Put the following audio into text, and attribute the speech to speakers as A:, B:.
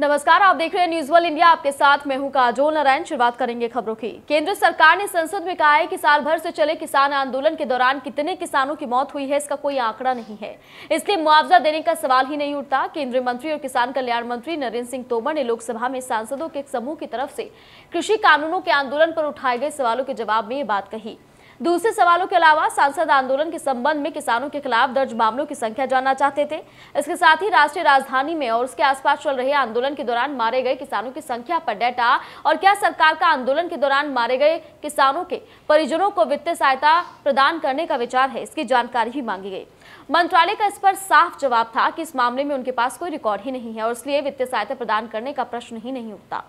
A: नमस्कार आप देख रहे हैं न्यूज वन इंडिया आपके साथ मैं हूं काजोल नारायण शुरुआत करेंगे खबरों की केंद्र सरकार ने संसद में कहा है कि साल भर से चले किसान आंदोलन के दौरान कितने किसानों की मौत हुई है इसका कोई आंकड़ा नहीं है इसलिए मुआवजा देने का सवाल ही नहीं उठता केंद्रीय मंत्री और किसान कल्याण मंत्री नरेंद्र सिंह तोमर ने लोकसभा में सांसदों के एक समूह की तरफ से कृषि कानूनों के आंदोलन पर उठाए गए सवालों के जवाब में ये बात कही दूसरे सवालों के अलावा सांसद आंदोलन के संबंध में किसानों के खिलाफ दर्ज मामलों की संख्या जानना चाहते थे इसके साथ ही राष्ट्रीय राजधानी में और उसके आसपास चल रहे आंदोलन के दौरान मारे गए किसानों की संख्या पर डेटा और क्या सरकार का आंदोलन के दौरान मारे गए किसानों के परिजनों को वित्तीय सहायता प्रदान करने का विचार है इसकी जानकारी भी मांगी गई मंत्रालय का इस पर साफ जवाब था कि इस मामले में उनके पास कोई रिकॉर्ड ही नहीं है और इसलिए वित्तीय सहायता प्रदान करने का प्रश्न ही नहीं उठता